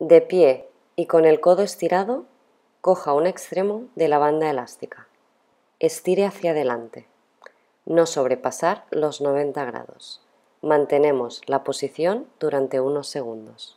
De pie y con el codo estirado, coja un extremo de la banda elástica. Estire hacia adelante. No sobrepasar los 90 grados. Mantenemos la posición durante unos segundos.